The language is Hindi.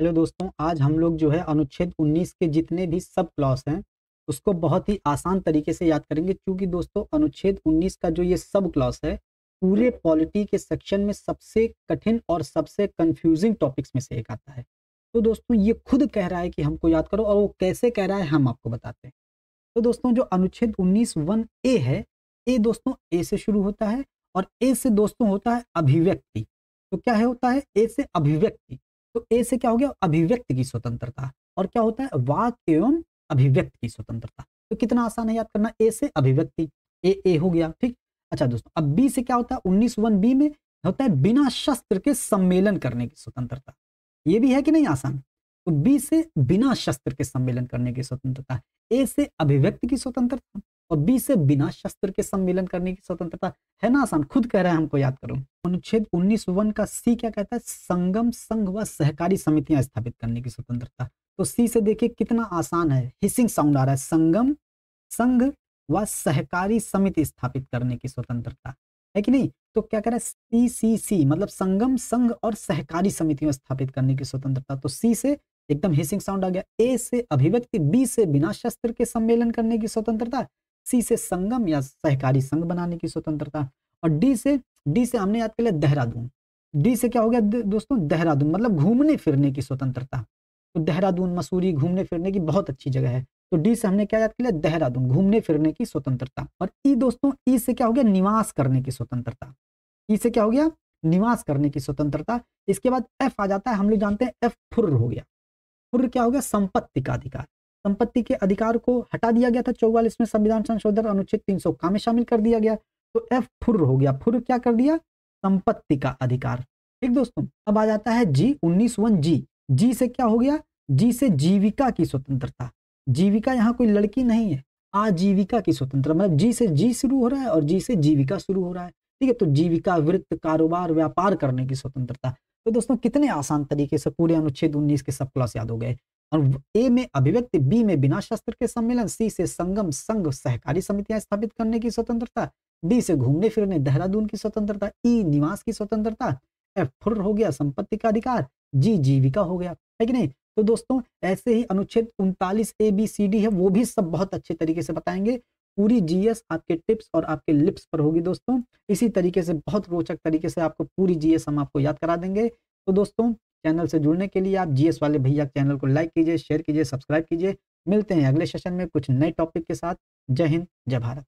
हेलो दोस्तों आज हम लोग जो है अनुच्छेद 19 के जितने भी सब क्लॉस हैं उसको बहुत ही आसान तरीके से याद करेंगे क्योंकि दोस्तों अनुच्छेद 19 का जो ये सब क्लॉस है पूरे पॉलिटी के सेक्शन में सबसे कठिन और सबसे कंफ्यूजिंग टॉपिक्स में से एक आता है तो दोस्तों ये खुद कह रहा है कि हमको याद करो और वो कैसे कह रहा है हम आपको बताते हैं तो दोस्तों जो अनुच्छेद उन्नीस वन ए है ए दोस्तों ए से शुरू होता है और ए से दोस्तों होता है अभिव्यक्ति तो क्या है होता है ए से अभिव्यक्ति तो ए से क्या हो गया अभिव्यक्ति की स्वतंत्रता और क्या होता है वाक एवं अभिव्यक्ति की स्वतंत्रता तो कितना आसान है याद करना ए से अभिव्यक्ति ए ए हो गया ठीक अच्छा दोस्तों अब बी से क्या होता है उन्नीस वन बी में होता है बिना शस्त्र के सम्मेलन करने की स्वतंत्रता ये भी है कि नहीं आसान तो बी से बिना शस्त्र के सम्मेलन करने की स्वतंत्रता ए से अभिव्यक्ति की स्वतंत्रता और बी से बिना शस्त्र के सम्मेलन करने की स्वतंत्रता है ना आसान खुद कह रहे हैं हमको याद करो अनुच्छेद उन्नीस वन का सी क्या कहता है संगम संघ व सहकारी समितियां स्थापित करने की स्वतंत्रता तो सी से देखिए कितना आसान है हिसिंग साउंड आ रहा है संगम संघ व सहकारी समिति स्थापित करने की स्वतंत्रता है कि नहीं तो क्या कह रहा है सी सी सी मतलब संगम संघ और सहकारी समितियों स्थापित करने की स्वतंत्रता तो सी से एकदम हिसिंग साउंड आ गया ए से अभिव्यक्ति बी से बिना शस्त्र के सम्मेलन करने की स्वतंत्रता सी से संगम या सहकारी संघ बनाने की स्वतंत्रता और डी से डी से हमने याद कर लिया देहरादून डी से क्या हो गया दोस्तों देहरादून मतलब घूमने फिरने की स्वतंत्रता तो देहरादून मसूरी घूमने फिरने की बहुत अच्छी जगह है तो डी से हमने क्या याद किया देहरादून घूमने फिरने की स्वतंत्रता और ई दोस्तों ई से क्या हो गया निवास करने की स्वतंत्रता ई से क्या हो गया निवास करने की स्वतंत्रता इसके बाद एफ आ जाता है हम लोग जानते हैं एफ फुर्र हो गया फुर्र क्या हो गया संपत्ति का अधिकार संपत्ति के अधिकार को हटा दिया गया था चौवालीस में संविधान संशोधन अनुच्छेद तीन का में शामिल कर दिया गया तो एफ फुर हो गया फुर क्या कर दिया संपत्ति का अधिकार ठीक दोस्तों अब आ जाता है जी उन्नीस वन जी जी से क्या हो गया जी से जीविका की स्वतंत्रता जीविका यहाँ कोई लड़की नहीं है आजीविका की स्वतंत्र मतलब जी से जी शुरू हो रहा है और जी से जीविका शुरू हो रहा है ठीक है तो जीविका वृत्त कारोबार व्यापार करने की स्वतंत्रता तो दोस्तों कितने आसान तरीके से पूरे अनुच्छेद उन्नीस के सब क्लास याद हो गए और ए में अभिव्यक्ति बी में बिना शस्त्र के सम्मेलन सी से संगम संघ सहकारी समितियां स्थापित करने की स्वतंत्रता डी से घूमने फिरने देहरादून की स्वतंत्रता ई निवास की स्वतंत्रता एफ फुर हो गया संपत्ति का अधिकार जी जीविका हो गया है कि नहीं तो दोस्तों ऐसे ही अनुच्छेद उनतालीस ए बी सी डी है वो भी सब बहुत अच्छे तरीके से बताएंगे पूरी जीएस आपके टिप्स और आपके लिप्स पर होगी दोस्तों इसी तरीके से बहुत रोचक तरीके से आपको पूरी जीएस हम आपको याद करा देंगे तो दोस्तों चैनल से जुड़ने के लिए आप जीएस वाले भैया चैनल को लाइक कीजिए शेयर कीजिए सब्सक्राइब कीजिए मिलते हैं अगले सेशन में कुछ नए टॉपिक के साथ जय हिंद जय भारत